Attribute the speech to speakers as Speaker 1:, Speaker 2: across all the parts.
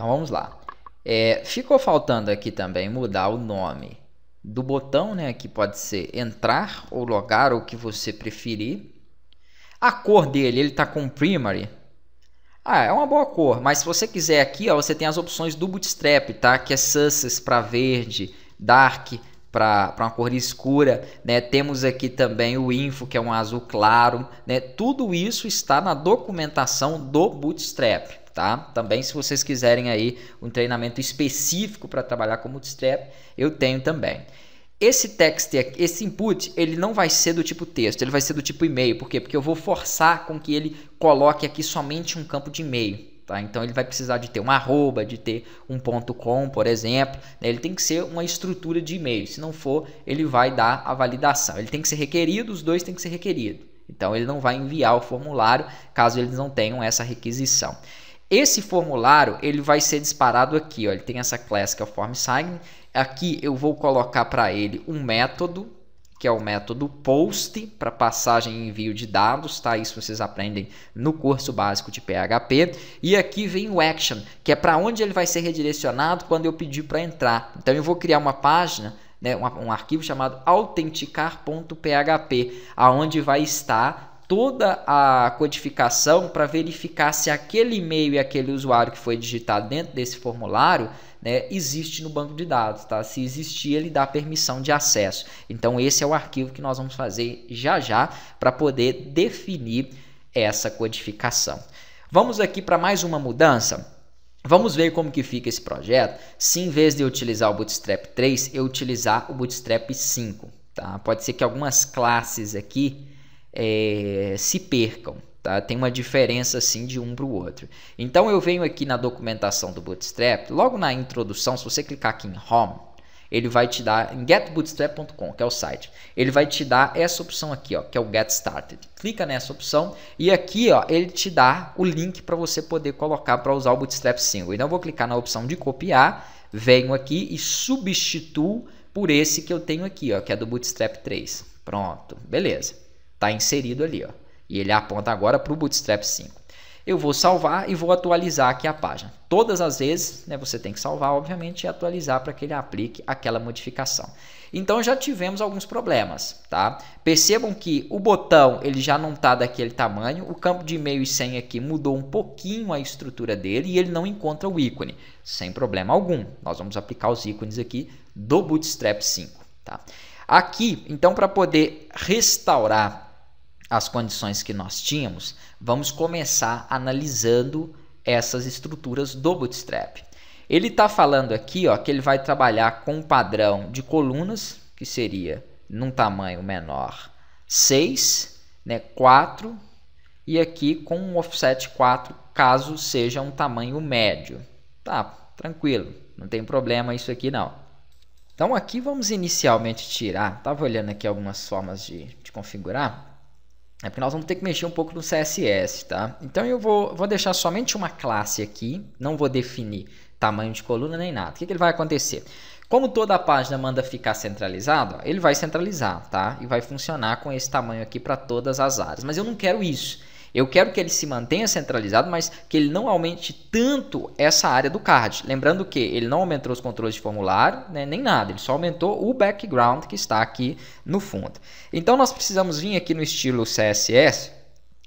Speaker 1: Então vamos lá. É, ficou faltando aqui também mudar o nome do botão, né? Que pode ser entrar ou logar, ou o que você preferir. A cor dele, ele está com primary. Ah, é uma boa cor, mas se você quiser aqui, ó, você tem as opções do Bootstrap, tá? Que é Susses para verde, Dark para uma cor escura, né? Temos aqui também o Info, que é um azul claro, né? Tudo isso está na documentação do Bootstrap tá? Também se vocês quiserem aí um treinamento específico para trabalhar com multistep, eu tenho também. Esse text, esse input, ele não vai ser do tipo texto, ele vai ser do tipo e-mail. Por quê? Porque eu vou forçar com que ele coloque aqui somente um campo de e-mail. Tá? Então ele vai precisar de ter um arroba, de ter um ponto .com, por exemplo. Né? Ele tem que ser uma estrutura de e-mail. Se não for, ele vai dar a validação. Ele tem que ser requerido, os dois têm que ser requeridos. Então ele não vai enviar o formulário caso eles não tenham essa requisição. Esse formulário ele vai ser disparado aqui, ó, ele tem essa class que é o FormSign. Aqui eu vou colocar para ele um método, que é o método POST, para passagem e envio de dados, tá? Isso vocês aprendem no curso básico de PHP. E aqui vem o Action, que é para onde ele vai ser redirecionado quando eu pedir para entrar. Então eu vou criar uma página né, um, um, arquivo chamado autenticar.php, aonde vai estar toda a codificação para verificar se aquele e-mail e aquele usuário que foi digitado dentro desse formulário né, existe no banco de dados, tá? Se existir, ele dá permissão de acesso. Então, esse é o arquivo que nós vamos fazer já já para poder definir essa codificação. Vamos aqui para mais uma mudança. Vamos ver como que fica esse projeto se em vez de eu utilizar o Bootstrap 3, eu utilizar o Bootstrap 5. Tá? Pode ser que algumas classes aqui é, se percam. Tá? Tem uma diferença assim de um para o outro. Então eu venho aqui na documentação do Bootstrap, logo na introdução, se você clicar aqui em Home, ele vai te dar em getbootstrap.com, que é o site. Ele vai te dar essa opção aqui, ó, que é o Get Started. Clica nessa opção e aqui, ó, ele te dá o link para você poder colocar para usar o Bootstrap Single. Então eu vou clicar na opção de copiar, venho aqui e substituo por esse que eu tenho aqui, ó, que é do Bootstrap 3. Pronto, beleza. Está inserido ali. Ó. E ele aponta agora para o Bootstrap 5. Eu vou salvar e vou atualizar aqui a página. Todas as vezes né, você tem que salvar, obviamente, e atualizar para que ele aplique aquela modificação. Então já tivemos alguns problemas, tá? Percebam que o botão ele já não está daquele tamanho, o campo de e-mail e senha aqui mudou um pouquinho a estrutura dele e ele não encontra o ícone, sem problema algum. Nós vamos aplicar os ícones aqui do Bootstrap 5, tá? Aqui, então para poder restaurar as condições que nós tínhamos, vamos começar analisando essas estruturas do Bootstrap. Ele está falando aqui ó, que ele vai trabalhar com um padrão de colunas, que seria num tamanho menor 6, né, 4, e aqui com um offset 4, caso seja um tamanho médio. Tá, tranquilo, não tem problema isso aqui não. Então aqui vamos inicialmente tirar, estava olhando aqui algumas formas de, de configurar, é porque nós vamos ter que mexer um pouco no CSS, tá? Então eu vou, vou deixar somente uma classe aqui, não vou definir tamanho de coluna nem nada. O que, que ele vai acontecer? Como toda a página manda ficar centralizada, ele vai centralizar, tá? E vai funcionar com esse tamanho aqui para todas as áreas. Mas eu não quero isso. Eu quero que ele se mantenha centralizado, mas que ele não aumente tanto essa área do card. Lembrando que ele não aumentou os controles de formulário, né, nem nada, ele só aumentou o background que está aqui no fundo. Então nós precisamos vir aqui no estilo CSS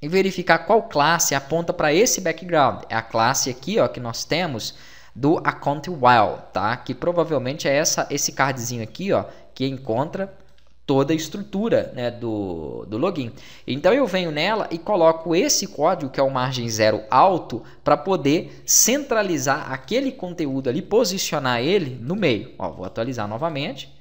Speaker 1: e verificar qual classe aponta para esse background. É a classe aqui ó, que nós temos do account while, tá? Que provavelmente é essa esse cardzinho aqui, ó, que encontra toda a estrutura né, do, do login. Então eu venho nela e coloco esse código, que é o margem zero alto, para poder centralizar aquele conteúdo ali, posicionar ele no meio. Ó, vou atualizar novamente.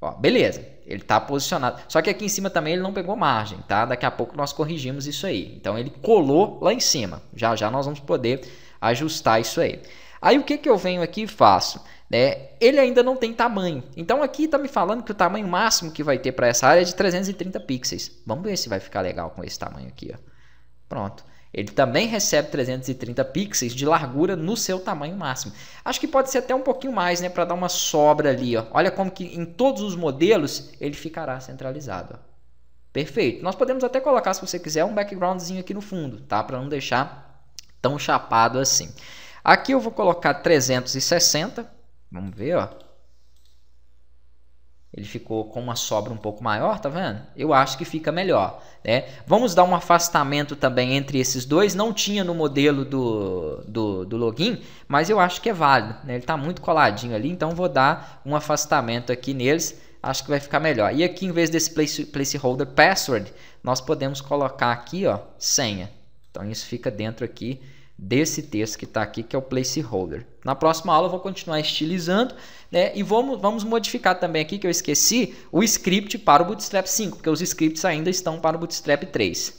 Speaker 1: Ó, beleza, ele está posicionado. Só que aqui em cima também ele não pegou margem, tá? Daqui a pouco nós corrigimos isso aí. Então ele colou lá em cima. Já já nós vamos poder ajustar isso aí. Aí o que, que eu venho aqui e faço? né, ele ainda não tem tamanho. Então aqui está me falando que o tamanho máximo que vai ter para essa área é de 330 pixels. Vamos ver se vai ficar legal com esse tamanho aqui. Ó. Pronto. Ele também recebe 330 pixels de largura no seu tamanho máximo. Acho que pode ser até um pouquinho mais, né, para dar uma sobra ali, ó. Olha como que em todos os modelos ele ficará centralizado. Ó. Perfeito. Nós podemos até colocar, se você quiser, um backgroundzinho aqui no fundo, tá? Para não deixar tão chapado assim. Aqui eu vou colocar 360 Vamos ver, ó. Ele ficou com uma sobra um pouco maior, tá vendo? Eu acho que fica melhor, né? Vamos dar um afastamento também entre esses dois. Não tinha no modelo do, do, do login, mas eu acho que é válido, né? Ele está muito coladinho ali, então vou dar um afastamento aqui neles. Acho que vai ficar melhor. E aqui, em vez desse place, placeholder password, nós podemos colocar aqui, ó, senha. Então, isso fica dentro aqui desse texto que está aqui, que é o placeholder. Na próxima aula eu vou continuar estilizando, né? E vamos, vamos modificar também aqui, que eu esqueci, o script para o Bootstrap 5, porque os scripts ainda estão para o Bootstrap 3.